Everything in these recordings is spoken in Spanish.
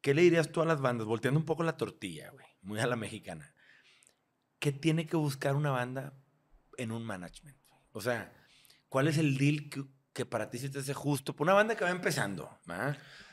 ¿qué le dirías tú a las bandas? Volteando un poco la tortilla, güey, muy a la mexicana. ¿Qué tiene que buscar una banda en un management? O sea, ¿cuál es el deal que, para ti se te hace justo? Por una banda que va empezando,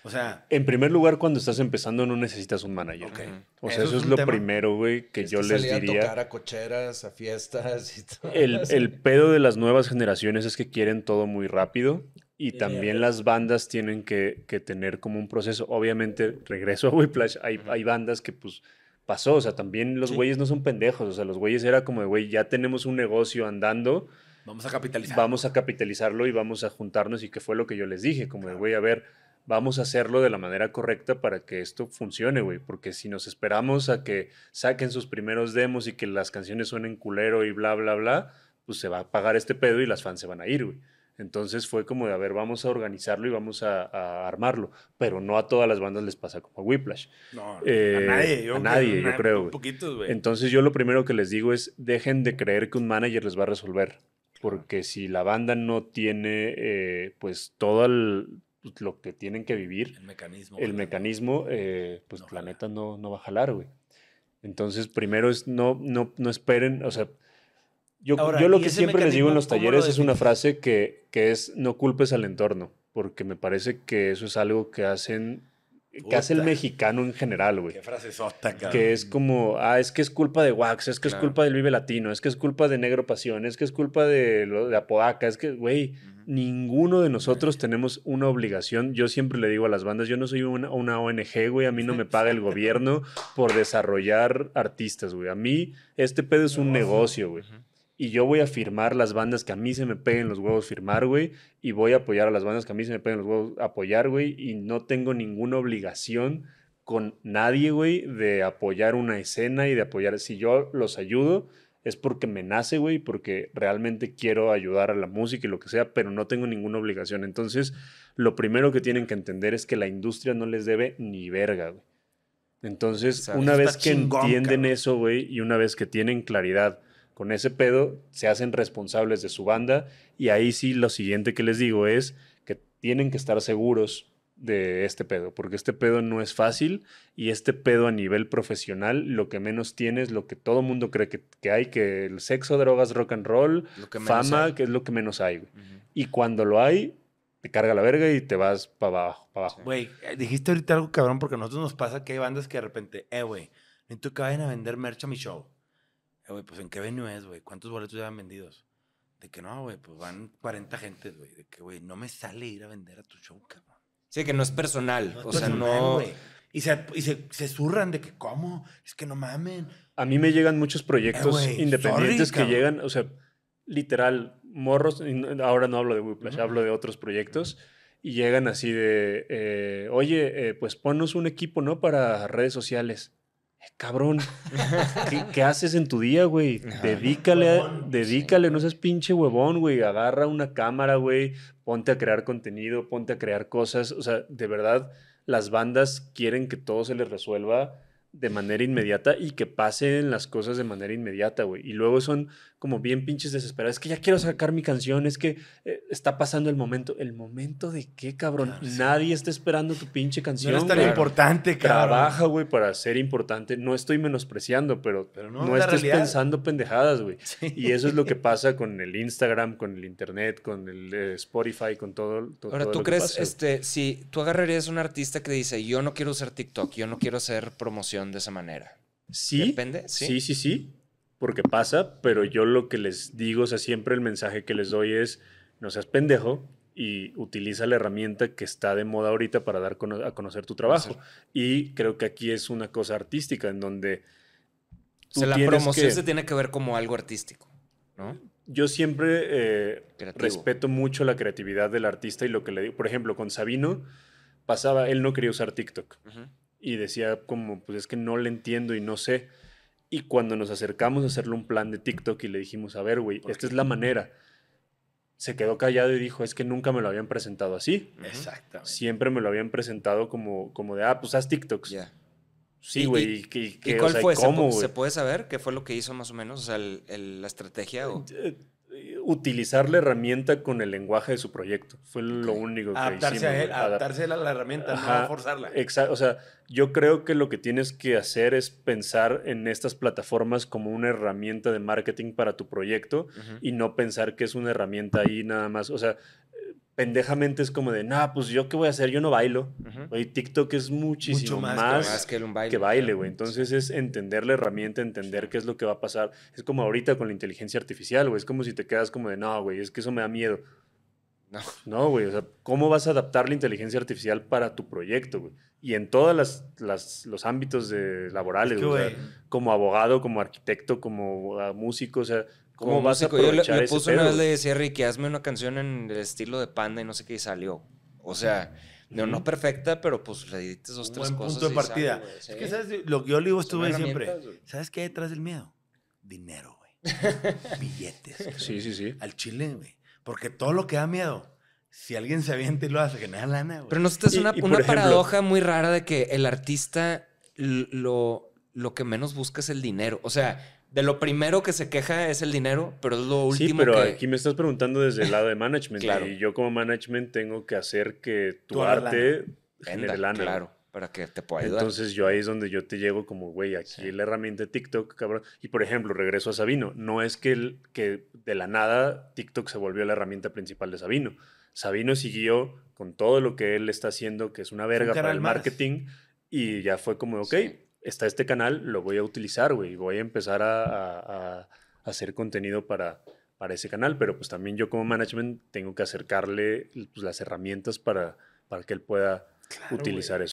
O sea... En primer lugar, cuando estás empezando no necesitas un manager. O sea, eso, es, lo primero, güey, que yo les diría. A tocar a cocheras, a fiestas y todo. El, el pedo de las nuevas generaciones es que quieren todo muy rápido y también las bandas tienen que, tener como un proceso. Obviamente, regreso a Whiplash, hay, hay bandas que pues pasó, o sea, también los güeyes no son pendejos, o sea, los güeyes era como de, güey, ya tenemos un negocio andando. Vamos a capitalizarlo. Vamos a capitalizarlo y vamos a juntarnos y que fue lo que yo les dije, como de, güey, a ver, vamos a hacerlo de la manera correcta para que esto funcione, güey, porque si nos esperamos a que saquen sus primeros demos y que las canciones suenen culero y bla, bla, bla, pues se va a pagar este pedo y las fans se van a ir, güey. Entonces fue como de, a ver, vamos a organizarlo y vamos a, armarlo. Pero no a todas las bandas les pasa como a Whiplash. No, a eh, nadie. Yo, a nadie, yo creo. güey. Entonces yo lo primero que les digo es, dejen de creer que un manager les va a resolver. Porque si la banda no tiene, eh, pues, todo pues, lo que tienen que vivir. El mecanismo. El mecanismo, eh, pues, el la no, no va a jalar, güey. Entonces, primero es, no, no, no esperen, o sea yo, yo lo que siempre les digo en los talleres es una frase que, que es no culpes al entorno, porque me parece que eso es algo que hacen que hace el mexicano en general, güey. Qué frase sota, cabrón. Que es como, ah, es que es culpa de Wax, es que es culpa del Vive Latino, es que es culpa de Negro Pasión, es que es culpa de, la es que, güey, ninguno de nosotros tenemos una obligación. Yo siempre le digo a las bandas, yo no soy una, una ONG, güey, a mí no me paga el gobierno por desarrollar artistas, güey. A mí este pedo es un negocio, güey y yo voy a firmar las bandas que a mí se me peguen los huevos firmar, güey, y voy a apoyar a las bandas que a mí se me peguen los huevos apoyar, güey, y no tengo ninguna obligación con nadie, güey, de apoyar una escena y de apoyar. Si yo los ayudo, es porque me nace, güey, porque realmente quiero ayudar a la música y lo que sea, pero no tengo ninguna obligación. Entonces, lo primero que tienen que entender es que la industria no les debe ni verga, güey. Entonces, una vez que entienden eso, güey, y una vez que tienen claridad con ese pedo se hacen responsables de su banda y ahí sí lo siguiente que les digo es que tienen que estar seguros de este pedo, porque este pedo no es fácil y este pedo a nivel profesional lo que menos tiene es lo que todo mundo cree que, hay, que el sexo, drogas, rock and roll, fama, que es lo que menos hay. Y cuando lo hay, te carga la verga y te vas para abajo, para abajo. Güey, eh, dijiste ahorita algo cabrón porque a nosotros nos pasa que hay bandas que de repente, eh, güey, necesito que vayan a vender merch a mi show. Eh, pues ¿en qué venue es, güey? ¿Cuántos boletos ya han vendidos? De que no, güey, pues van 40 gentes, güey. De que, güey, no me sale ir a vender a tu show, cabrón. Sí, que no es personal. o sea, no. Y, se, y se, zurran de que, ¿cómo? Es que no mamen. A mí me llegan muchos proyectos eh, independientes que llegan, o sea, literal, morros. Ahora no hablo de Whiplash, hablo de otros proyectos. Y llegan así de, eh, oye, pues ponnos un equipo, ¿no? Para redes sociales cabrón, ¿qué, haces en tu día, güey? Dedícale, dedícale, no seas pinche huevón, güey. Agarra una cámara, güey. Ponte a crear contenido, ponte a crear cosas. O sea, de verdad, las bandas quieren que todo se les resuelva de manera inmediata y que pasen las cosas de manera inmediata, güey. Y luego son como bien pinches desesperados. Es que ya quiero sacar mi canción, es que eh, está pasando el momento. ¿El momento de qué, cabrón? Nadie está esperando tu pinche canción. No es tan importante, cabrón. Trabaja, güey, para ser importante. No estoy menospreciando, pero, no, no estés pensando pendejadas, güey. Y eso es lo que pasa con el Instagram, con el Internet, con el eh, Spotify, con todo. todo Ahora, ¿tú crees, este, si tú agarrarías un artista que dice, yo no quiero usar TikTok, yo no quiero hacer promoción de esa manera. Sí. Depende, sí. Sí, sí, Porque pasa, pero yo lo que les digo, o sea, siempre el mensaje que les doy es, no seas pendejo y utiliza la herramienta que está de moda ahorita para dar a conocer tu trabajo. Y creo que aquí es una cosa artística en donde... O la promoción se tiene que ver como algo artístico, ¿no? Yo siempre eh, respeto mucho la creatividad del artista y lo que le digo. Por ejemplo, con Sabino pasaba, él no quería usar TikTok. ajá y decía como, pues es que no le entiendo y no sé. Y cuando nos acercamos a hacerle un plan de TikTok y le dijimos, a ver, güey, esta es la manera, se quedó callado y dijo, es que nunca me lo habían presentado así. exacto Siempre me lo habían presentado como, como de, ah, pues haz TikToks. Ya. Sí, güey. ¿Y, y, cuál fue? Cómo, ¿Se, puede saber qué fue lo que hizo más o menos? O sea, la estrategia. O... Eh, utilizar la herramienta con el lenguaje de su proyecto. Fue lo único que adaptarse A él, adaptarse a la, herramienta, no forzarla. Exacto. O sea, yo creo que lo que tienes que hacer es pensar en estas plataformas como una herramienta de marketing para tu proyecto y no pensar que es una herramienta ahí nada más. O sea, pendejamente es como de, no, pues yo qué voy a hacer, yo no bailo. Uh TikTok es muchísimo más, que, un baile. güey. Entonces es entender la herramienta, entender qué es lo que va a pasar. Es como ahorita con la inteligencia artificial, güey. Es como si te quedas como de, no, güey, es que eso me da miedo. No. No, güey. O sea, ¿cómo vas a adaptar la inteligencia artificial para tu proyecto, güey? Y en todos las, los ámbitos de, laborales, güey. como abogado, como arquitecto, como ah, músico, o sea, como básico Yo le, puse una vez, le decía, Ricky, hazme una canción en el estilo de Panda y no sé qué, y salió. O sea, no, no perfecta, pero pues le diste dos, tres buen punto de partida. es que, ¿sabes? Lo que yo le digo estuve siempre. ¿Sabes qué hay detrás del miedo? Dinero, güey. Billetes. Sí, sí, sí. Al chile, güey. Porque todo lo que da miedo, si alguien se avienta y lo hace, genera lana, güey. Pero no, sé, es una, una paradoja muy rara de que el artista lo, lo que menos busca es el dinero. O sea de lo primero que se queja es el dinero, pero es lo último. Sí, pero aquí me estás preguntando desde el lado de management. claro. Y yo como management tengo que hacer que tu, arte genere Claro, para que te pueda ayudar. Entonces yo ahí es donde yo te llego como, güey, aquí la herramienta de TikTok, cabrón. Y por ejemplo, regreso a Sabino. No es que, que de la nada TikTok se volvió la herramienta principal de Sabino. Sabino siguió con todo lo que él está haciendo, que es una verga para el marketing. Y ya fue como, ok, está este canal, lo voy a utilizar, güey, voy a empezar a, hacer contenido para, para ese canal, pero pues también yo como management tengo que acercarle pues, las herramientas para, para que él pueda utilizar eso.